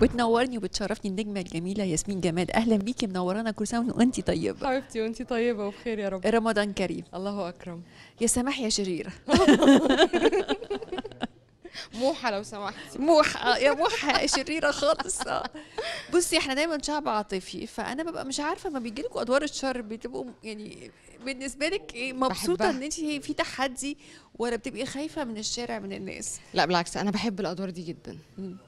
بتنورني وبتشرفني النجمه الجميله ياسمين جمال اهلا بيكي منورانا كل سنه وانت طيبه حبيبتي وانت طيبه وبخير يا رب رمضان كريم الله اكرم يا سماح يا شريره موحه لو سمحتي آه، موحه يا موحه شريره خالص آه. بصي احنا دايما شعب عاطفي فانا ببقى مش عارفه ما لكم ادوار الشر بتبقوا يعني بالنسبه لك ايه مبسوطه ان انت في تحدي ولا بتبقي خايفه من الشارع من الناس لا بالعكس انا بحب الادوار دي جدا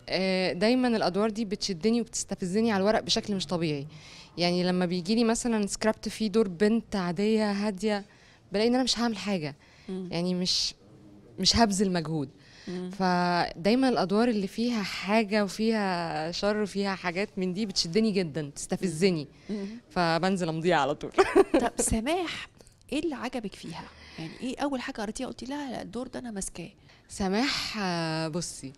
آه، دايما الادوار دي بتشدني وبتستفزني على الورق بشكل مش طبيعي يعني لما بيجي لي مثلا سكرابت فيه دور بنت عاديه هاديه بلاقي ان انا مش هعمل حاجه يعني مش مش هبذل مجهود فدايما الادوار اللي فيها حاجه وفيها شر وفيها حاجات من دي بتشدني جدا تستفزني فبنزل امضيها على طول طب سماح ايه اللي عجبك فيها يعني ايه اول حاجه قريتيها قلتي لها الدور ده انا ماسكاه سماح بصي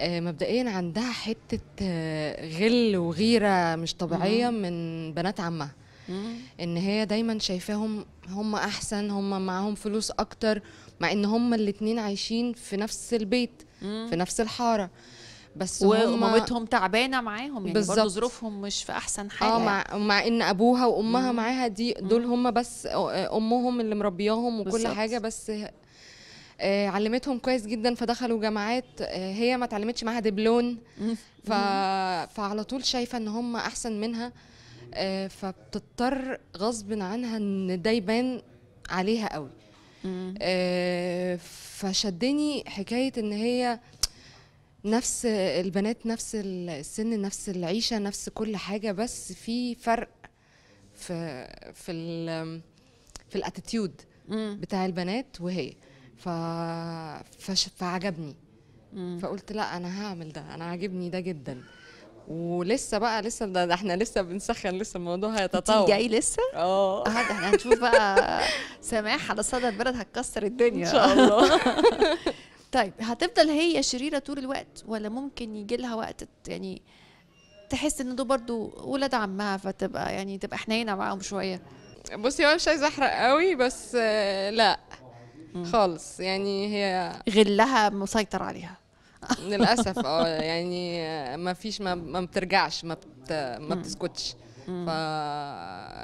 آه، مبدئيا عندها حته آه، غل وغيره مش طبيعيه من بنات عمها ان هي دايما شايفاهم هم احسن هم معاهم فلوس اكتر مع ان هم الاتنين عايشين في نفس البيت في نفس الحاره بس ومامتهم تعبانه معاهم يعني برضه ظروفهم مش في احسن حاجه اه مع, مع ان ابوها وامها مم. معاها دي دول هم بس امهم اللي مربياهم وكل بالزبط. حاجه بس آه علمتهم كويس جدا فدخلوا جامعات آه هي ما اتعلمتش معاها دبلون ف... فعلى طول شايفه ان هم احسن منها آه، فبتضطر غصب عنها ان ده يبان عليها قوي آه، فشدني حكايه ان هي نفس البنات نفس السن نفس العيشه نفس كل حاجه بس في فرق في في في الاتيتيود بتاع البنات وهي فعجبني فقلت لا انا هعمل ده انا عاجبني ده جدا ولسه بقى لسه ده, احنا لسه بنسخن لسه الموضوع هيتطور جاي لسه؟ اه, آه، احنا هنشوف بقى سماح على صدى البلد هتكسر الدنيا ان شاء الله طيب هتفضل هي شريره طول الوقت ولا ممكن يجي لها وقت يعني تحس ان دول برضو ولاد عمها فتبقى يعني تبقى حنينه معاهم شويه بصي انا مش عايزه احرق قوي بس آه، لا خالص يعني هي غلها مسيطر عليها للاسف اه يعني ما فيش ما, ما بترجعش ما بت ما بتسكتش ف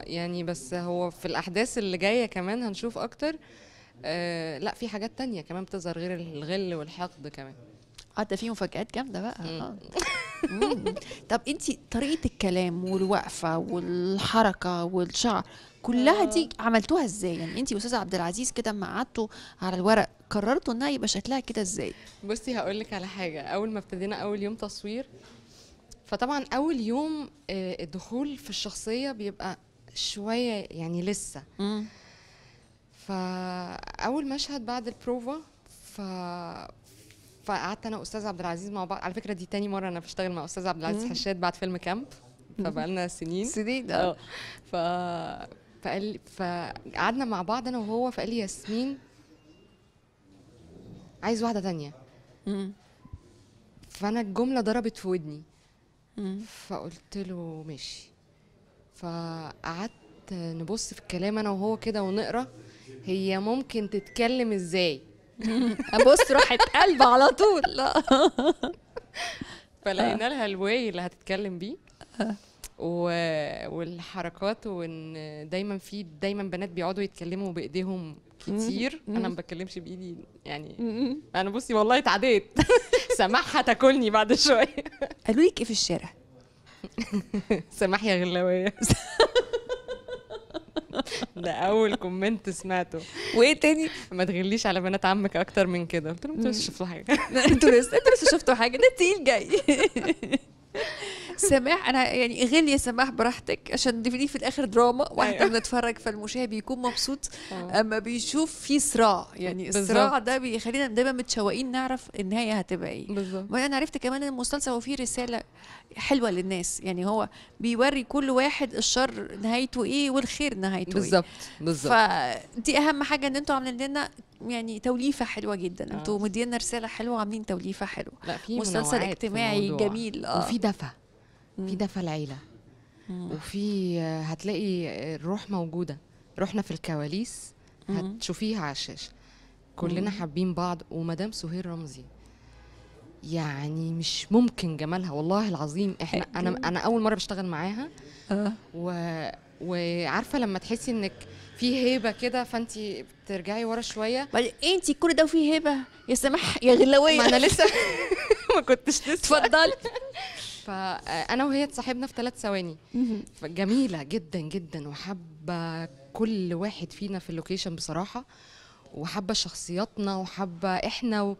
يعني بس هو في الاحداث اللي جايه كمان هنشوف اكتر آه لا في حاجات تانية كمان بتظهر غير الغل والحقد كمان حتى آه، في مفاجآت جامده بقى طب انت طريقه الكلام والوقفه والحركه والشعر كلها دي آه. عملتوها ازاي يعني انت استاذ عبد العزيز كده ما قعدتوا على الورق قررتوا انها يبقى شكلها كده ازاي بصي هقول لك على حاجه اول ما ابتدينا اول يوم تصوير فطبعا اول يوم آه، الدخول في الشخصيه بيبقى شويه يعني لسه فاول مشهد بعد البروفا ف فقعدت انا واستاذ عبد العزيز مع بعض على فكره دي تاني مره انا بشتغل مع استاذ عبد العزيز حشاد بعد فيلم كامب فبقالنا سنين سنين اه, آه. ف فقال فقعدنا مع بعض انا وهو فقال لي ياسمين عايز واحده تانية فانا الجمله ضربت في ودني فقلت له ماشي فقعدت نبص في الكلام انا وهو كده ونقرا هي ممكن تتكلم ازاي ابص راحت قلب على طول لا فلقينا لها الواي اللي هتتكلم بيه و... والحركات وان دايما في دايما بنات بيقعدوا يتكلموا بايديهم كتير انا ما بتكلمش بايدي يعني انا بصي والله اتعديت سماحها تاكلني بعد شويه قالوا لك ايه في الشارع سامح يا غلاويه ده اول كومنت سمعته وايه تاني ما تغليش على بنات عمك اكتر من كده قلت لهم انتوا لسه شفتوا حاجه انتوا لسه انتوا لسه شفتوا حاجه ده التقيل جاي سماح انا يعني غل يا سماح براحتك عشان دي في الاخر دراما واحنا أيوه. بنتفرج فالمشاهد بيكون مبسوط آه. اما بيشوف في صراع يعني الصراع ده بيخلينا دايما متشوقين نعرف النهايه هتبقى ايه بالظبط انا عرفت كمان ان المسلسل هو فيه رساله حلوه للناس يعني هو بيوري كل واحد الشر نهايته ايه والخير نهايته بالزبط. ايه بالظبط بالظبط فدي اهم حاجه ان انتوا عاملين لنا يعني توليفه حلوه جدا آه. انتوا مدينا رساله حلوه وعاملين توليفه حلوه لا في مسلسل اجتماعي في جميل اه وفي دفى في دفى العيله وفي هتلاقي الروح موجوده روحنا في الكواليس هتشوفيها على الشاشه كلنا حابين بعض ومدام سهير رمزي يعني مش ممكن جمالها والله العظيم احنا انا انا اول مره بشتغل معاها آه. و وعارفه لما تحسي انك في هيبه كده فانت بترجعي ورا شويه بل إيه انت كل ده وفي هيبه يا سماح يا غلاويه ما انا لسه ما كنتش لسه اتفضلي فانا وهي اتصاحبنا في ثلاث ثواني جميله جدا جدا وحابه كل واحد فينا في اللوكيشن بصراحه وحابه شخصياتنا وحابه احنا و...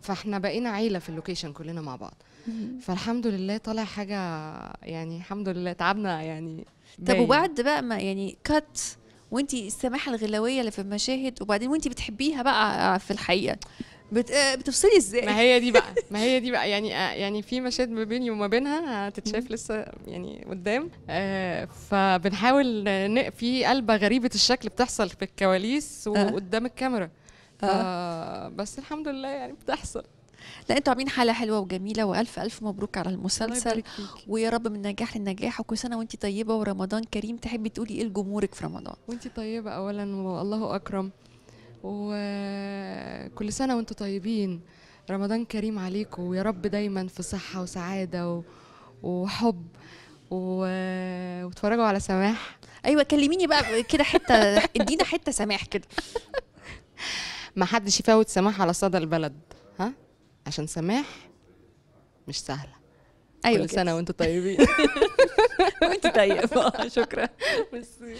فاحنا بقينا عيله في اللوكيشن كلنا مع بعض فالحمد لله طالع حاجه يعني الحمد لله تعبنا يعني طب وبعد بقى ما يعني كات وانتي السماحه الغلاويه اللي في المشاهد وبعدين وانتي بتحبيها بقى في الحقيقه بت... آه، بتفصلي ازاي ما هي دي بقى ما هي دي بقى يعني آه، يعني في مشاهد ما بيني وما بينها هتتشاف لسه يعني قدام آه فبنحاول ن... في قلبه غريبه الشكل بتحصل في الكواليس آه. وقدام الكاميرا آه. بس الحمد لله يعني بتحصل لا انتوا عاملين حاله حلوه وجميله والف الف مبروك على المسلسل ويا رب من نجاح لنجاح وكل سنه وانت طيبه ورمضان كريم تحبي تقولي ايه لجمهورك في رمضان وانت طيبه اولا والله اكرم وكل سنة وانتم طيبين رمضان كريم عليكم ويا رب دايما في صحة وسعادة وحب و... وتفرجوا على سماح ايوه كلميني بقى كده حته ادينا حته سماح كده ما حدش يفوت سماح على صدى البلد ها عشان سماح مش سهله ايوه كل سنه وانتم طيبين وانت طيب شكرا